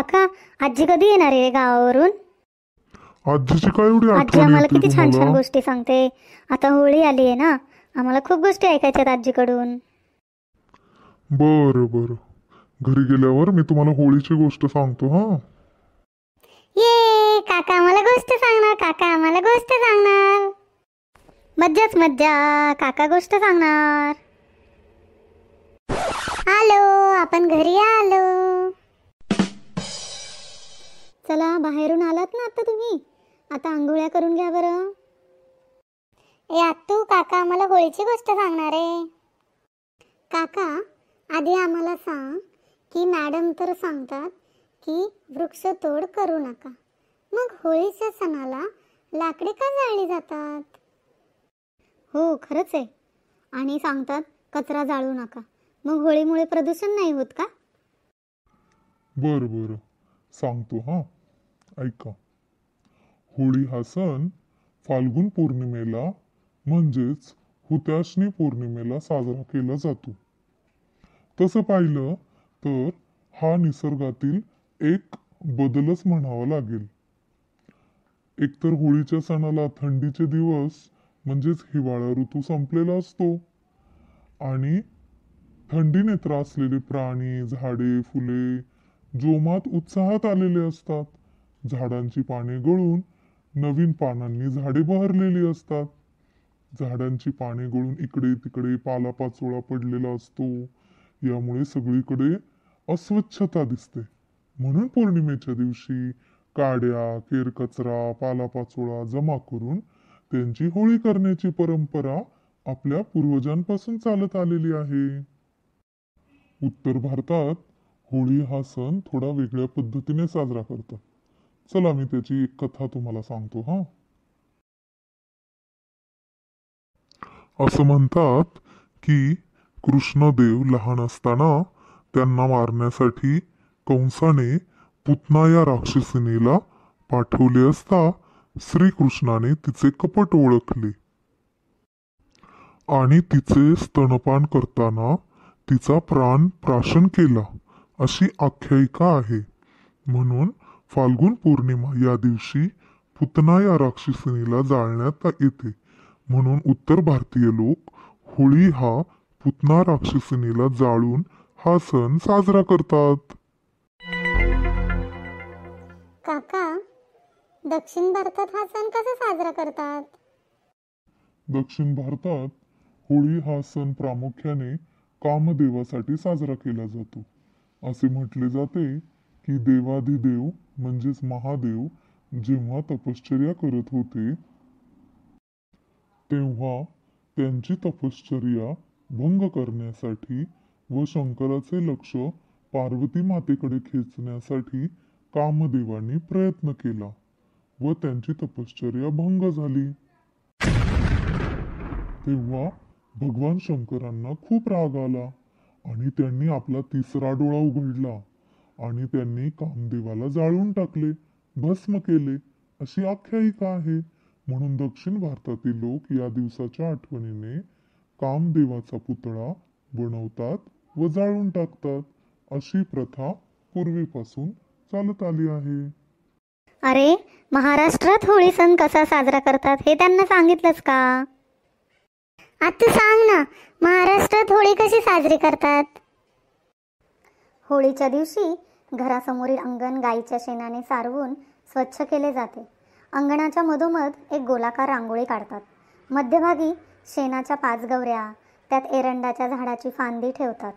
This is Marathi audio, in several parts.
काका आजी कधी येणार आहे गावावरून आजीची काय एवढी आजी आम्हाला किती छान छान गोष्टी सांगते आता होळी आली आहे ना आम्हाला खूप गोष्टी ऐकायच्या आहेत आजीकडून बरं बरं घरी गेल्यावर मी तुम्हाला होळीची गोष्ट सांगतो हा ये काका आम्हाला गोष्ट सांगणार काका आम्हाला गोष्ट सांगणार मज्जाच मज्जा काका गोष्ट सांगणार आलो आपण घरी आलो बाहेरून आलात ना आता तुम्ही आता आंघोळ्या करून घ्या बरं ए आत्तू काका आम्हाला होळीची गोष्ट सांगणार आहे काका आधी आम्हाला सांग की मॅडम तर सांगतात की वृक्षतोड करू नका मग होळीच्या सणाला लाकडे का जाळली जातात हो खरंच आहे आणि सांगतात कचरा जाळू नका मग होळीमुळे प्रदूषण नाही होत का बरं बरं सांगतो हां ऐका होळी हा सण फाल्गुन पौर्णिमेला म्हणजेच हुत्याशनी पौर्णिमेला साजरा केला जातो तसं पाहिलं तर हा निसर्गातील एक बदलच म्हणावा लागेल एकतर होळीच्या सणाला थंडीचे दिवस म्हणजेच हिवाळा ऋतू संपलेला असतो आणि थंडीने त्रासलेले प्राणी झाडे फुले जोमात उत्साहात आलेले असतात झाडांची पाने गळून नवीन पानांनी झाडे बहरलेली असतात झाडांची पाने गळून इकडे तिकडे पालापाचोळा पडलेला असतो यामुळे सगळीकडे अस्वच्छता दिसते म्हणून पौर्णिमेच्या दिवशी काड्या केरकचरा पालापाचोळा जमा करून त्यांची होळी करण्याची परंपरा आपल्या पूर्वजांपासून चालत आलेली आहे उत्तर भारतात होळी हा सण थोडा वेगळ्या पद्धतीने साजरा करतात चला मी त्याची एक कथा तुम्हाला सांगतो हा असं म्हणतात की कृष्णदेव लहान असताना त्यांना मारण्यासाठी कंसाने पुतना या राक्षसिनीला पाठवले असता श्रीकृष्णाने तिचे कपट ओळखले आणि तिचे स्तनपान करताना तिचा प्राण प्राशन केला अशी आख्यायिका आहे म्हणून फाल्गुन पौर्णिमा या दिवशी पुतना या राक्षसिनीला जाळण्यात येते म्हणून उत्तर भारतीय लोक होळी हा पुतना राक्षसिनीला जाळून हा सण साजरा करतात काका दक्षिण भारतात हा सण कसा साजरा करतात दक्षिण भारतात होळी हा सण प्रामुख्याने कामदेवासाठी साजरा केला जातो असे म्हटले जाते की देवाधिदेव म्हणजेच महादेव जेव्हा तपश्चर्या करत होते तेव्हा त्यांची तपश्चर्या भंग करण्यासाठी व शंकराचे लक्ष पार्वती मातेकडे खेचण्यासाठी कामदेवांनी प्रयत्न केला व त्यांची तपश्चर्या भंग झाली तेव्हा भगवान शंकरांना खूप राग आला आणि त्यांनी आपला तिसरा डोळा उघडला आणि त्यांनी कामदेवाला जाळून टाकले भस्म केले अशी आख्यायिका आहे म्हणून दक्षिण भारतातील लोक या दिवसाच्या आठवणीने कामदेवाचा पुतळा बनवतात व जाळून टाकतात अशी प्रथा पूर्वीपासून चालत आली आहे अरे महाराष्ट्रात होळी सण कसा साजरा करतात हे त्यांना सांगितलंच का आता सांग ना महाराष्ट्रात होळी कशी साजरी करतात होळीच्या दिवशी घरासमोरील अंगण गाईच्या शेणाने सारवून स्वच्छ केले जाते अंगणाच्या मधोमध एक गोलाकार रांगोळी काढतात मध्यभागी शेणाच्या पाच गवऱ्या त्यात एरंडाच्या झाडाची फांदी ठेवतात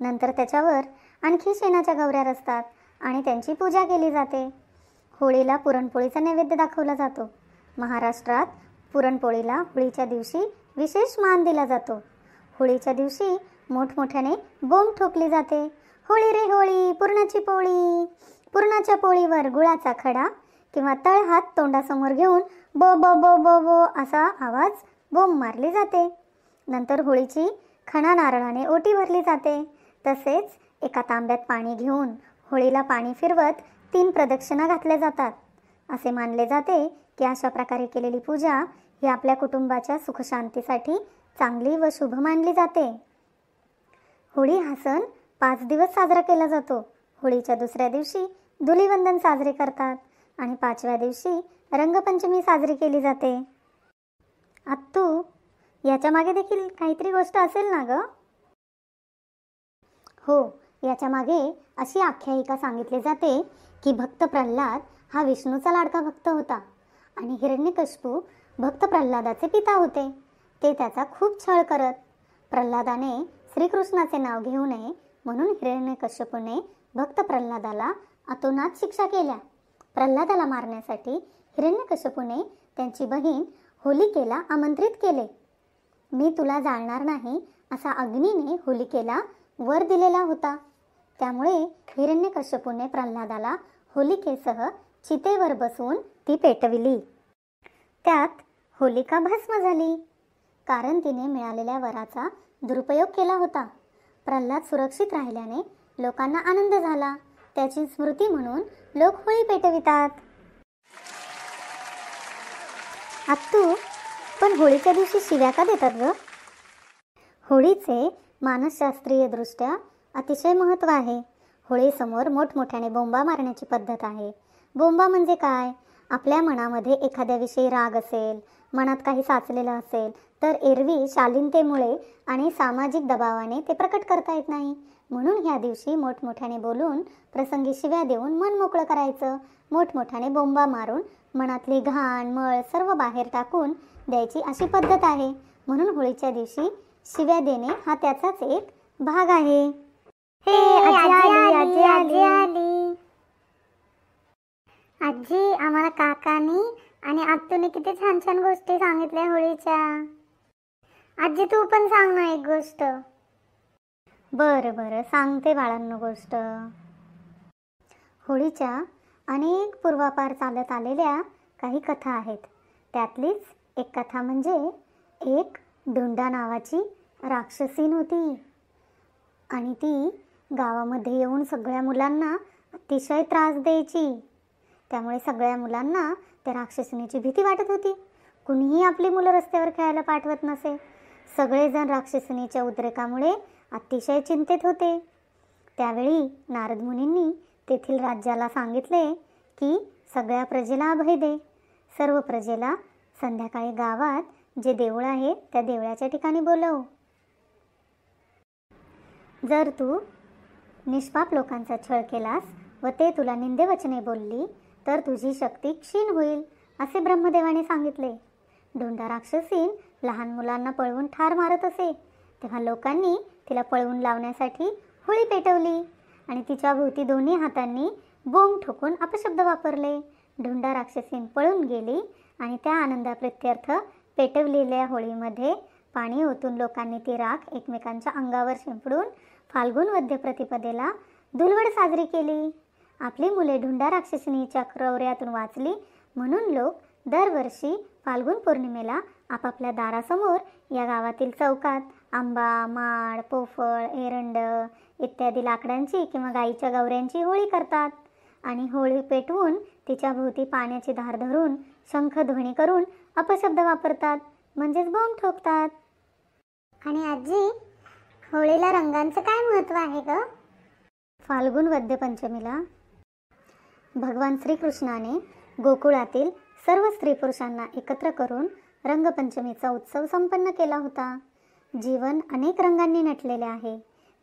नंतर त्याच्यावर आणखी शेणाच्या गवऱ्या रचतात आणि त्यांची पूजा केली जाते होळीला पुरणपोळीचा नैवेद्य दाखवला जातो महाराष्ट्रात पुरणपोळीला होळीच्या दिवशी विशेष मान दिला जातो होळीच्या दिवशी मोठमोठ्याने बोंब ठोकली जाते होळी रे होळी पूर्णाची पोळी पूर्णाच्या पोळीवर गुळाचा खडा किंवा तळ हात तोंडासमोर घेऊन ब ब ब ब असा आवाज बोम मारली जाते नंतर होळीची खणा नारळाने ओटी भरली जाते तसेच एका तांब्यात पाणी घेऊन होळीला पाणी फिरवत तीन प्रदक्षिणा घातल्या जातात असे मानले जाते की अशा प्रकारे केलेली पूजा ही आपल्या कुटुंबाच्या सुखशांतीसाठी चांगली व शुभ मानली जाते होळी हा सण पाच दिवस साजरा केला जातो होळीच्या दुसऱ्या दिवशी धुलीवंदन साजरे करतात आणि पाचव्या दिवशी रंगपंचमी साजरी केली जाते आत्तू याच्या मागे देखील काहीतरी गोष्ट असेल ना ग हो याच्या मागे अशी आख्यायिका सांगितली जाते की भक्त प्रल्हाद हा विष्णूचा लाडका भक्त होता आणि कशपू भक्त प्रल्हादाचे पिता होते ते त्याचा खूप छळ करत प्रल्हादाने श्रीकृष्णाचे नाव घेऊ नये म्हणून हिरण्यकश्यपूने भक्त प्रल्हादाला अतोनात शिक्षा केल्या प्रल्हादाला मारण्यासाठी हिरण्यकश्यपूने त्यांची बहीण होलिकेला आमंत्रित केले मी तुला जाळणार नाही असा अग्नीने होलिकेला वर दिलेला होता त्यामुळे हिरण्यकश्यपूने प्रल्हादाला होलिकेसह चितेवर बसवून ती पेटविली त्यात होलिका भस्म झाली कारण तिने मिळालेल्या वराचा दुरुपयोग केला होता प्रल्हाद सुरक्षित राहिल्याने लोकांना आनंद झाला त्याची स्मृती म्हणून लोक होळी पेटवितात आत्तू पण होळीच्या दिवशी शिव्या का देतात ग होळीचे मानसशास्त्रीय दृष्ट्या अतिशय महत्व आहे होळीसमोर मोठमोठ्याने बोंबा मारण्याची पद्धत आहे बोंबा म्हणजे काय आपल्या मनामध्ये एखाद्याविषयी राग असेल मनात काही साचलेलं असेल तर एरवी शालीनतेमुळे आणि सामाजिक दबावाने ते प्रकट करता येत नाही म्हणून ह्या दिवशी मोठमोठ्याने बोलून प्रसंगी शिव्या देऊन मन मोकळं करायचं मोठमोठ्याने बोंबा मारून मनातली घाण मळ सर्व बाहेर टाकून द्यायची अशी पद्धत आहे म्हणून होळीच्या दिवशी शिव्या देणे हा त्याचाच एक भाग आहे हे आजी आली आजी आली आजी आम्हाला काकानी आणि आत्तूने किती छान छान गोष्टी सांगितल्या होळीच्या आजी तू पण सांग ना एक गोष्ट बरं बरं सांगते बाळांनो गोष्ट होळीच्या अनेक पूर्वापार चालत आलेल्या काही कथा आहेत त्यातलीच एक कथा म्हणजे एक धुंडा नावाची राक्षसीन होती आणि ती गावामध्ये येऊन सगळ्या मुलांना अतिशय त्रास द्यायची त्यामुळे सगळ्या मुलांना त्या राक्षसिनीची भीती वाटत होती कुणीही आपली मुलं रस्त्यावर खेळायला पाठवत नसे सगळेजण राक्षसिनीच्या उद्रेकामुळे अतिशय चिंतेत होते त्यावेळी नारद मुनींनी तेथील राज्याला सांगितले की सगळ्या प्रजेला अभय दे सर्व प्रजेला संध्याकाळी गावात जे देऊळ आहे त्या देवळाच्या ठिकाणी बोलव जर तू निष्पाप लोकांचा छळ केलास व ते तुला निंदेवचने बोलली तर तुझी शक्ती क्षीण होईल असे ब्रह्मदेवाने सांगितले ढोंडा राक्षसीन लहान मुलांना पळवून ठार मारत असे तेव्हा लोकांनी तिला पळवून लावण्यासाठी होळी पेटवली आणि तिच्या भोवती दोन्ही हातांनी बोंब ठोकून अपशब्द वापरले ढोंडा राक्षसीन पळून गेली आणि त्या आनंदाप्रित्यर्थ पेटवलेल्या होळीमध्ये पाणी ओतून लोकांनी ती राख एकमेकांच्या अंगावर शिंपडून फाल्गुन वद्य प्रतिपदेला धुलवड साजरी केली आपली मुले ढुंडा राक्षसिनीच्या क्रौऱ्यातून वाचली म्हणून लोक दरवर्षी फाल्गुन पौर्णिमेला आपापल्या दारासमोर या गावातील चौकात आंबा माळ पोफळ एरंड इत्यादी लाकडांची किंवा गाईच्या गवऱ्यांची होळी करतात आणि होळी पेटवून तिच्या भोवती पाण्याची धार धरून शंख ध्वनी करून अपशब्द वापरतात म्हणजेच बोंब ठोकतात आणि आजी होळीला रंगांचं काय महत्त्व आहे ग फाल्गुन वद्यपंचमीला भगवान श्रीकृष्णाने गोकुळातील सर्व स्त्री पुरुषांना एकत्र करून रंगपंचमीचा उत्सव संपन्न केला होता जीवन अनेक रंगांनी नटलेले आहे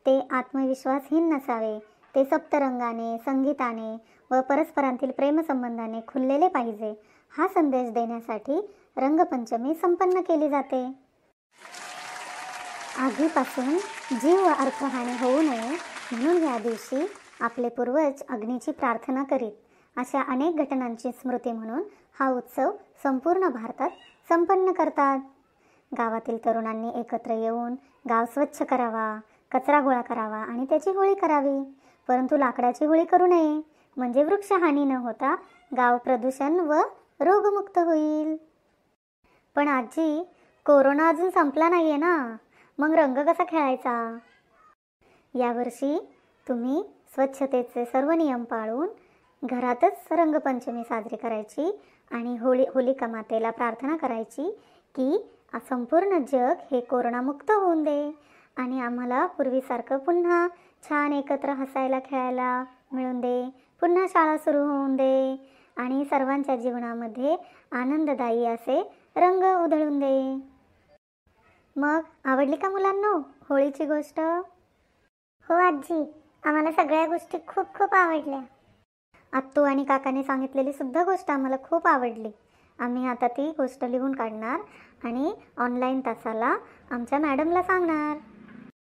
ते आत्मविश्वासहीन नसावे ते सप्तरंगाने संगीताने व परस्परांतील प्रेमसंबंधाने खुललेले पाहिजे हा संदेश देण्यासाठी रंगपंचमी संपन्न केली जाते आधीपासून जीव अर्थहानी होऊ नये म्हणून या दिवशी आपले पूर्वज अग्नीची प्रार्थना करीत अशा अनेक घटनांची स्मृती म्हणून हा उत्सव संपूर्ण भारतात संपन्न करतात गावातील तरुणांनी एकत्र येऊन गाव स्वच्छ करावा कचरा गोळा करावा आणि त्याची होळी करावी परंतु लाकडाची होळी करू नये म्हणजे वृक्षहानी न होता गाव प्रदूषण व रोगमुक्त होईल पण आजी कोरोना अजून संपला नाही आहे ना मग रंग कसा खेळायचा यावर्षी तुम्ही स्वच्छतेचे सर्व नियम पाळून घरातच रंगपंचमी साजरी करायची आणि होळी होलिका मातेला प्रार्थना करायची की संपूर्ण जग हे कोरोनामुक्त होऊन दे आणि आम्हाला पूर्वीसारखं पुन्हा छान एकत्र हसायला खेळायला मिळून दे पुन्हा शाळा सुरू होऊन दे आणि सर्वांच्या जीवनामध्ये आनंददायी असे रंग उधळून दे मग आवडली का मुलांनो होळीची गोष्ट हो आजी आम्हाला सगळ्या गोष्टी खूप खूप आवडल्या आत्तू आणि काकाने सांगितलेली सुद्धा गोष्ट आम्हाला खूप आवडली आम्ही आता ती गोष्ट लिहून काढणार आणि ऑनलाईन तासाला आमच्या मॅडमला सांगणार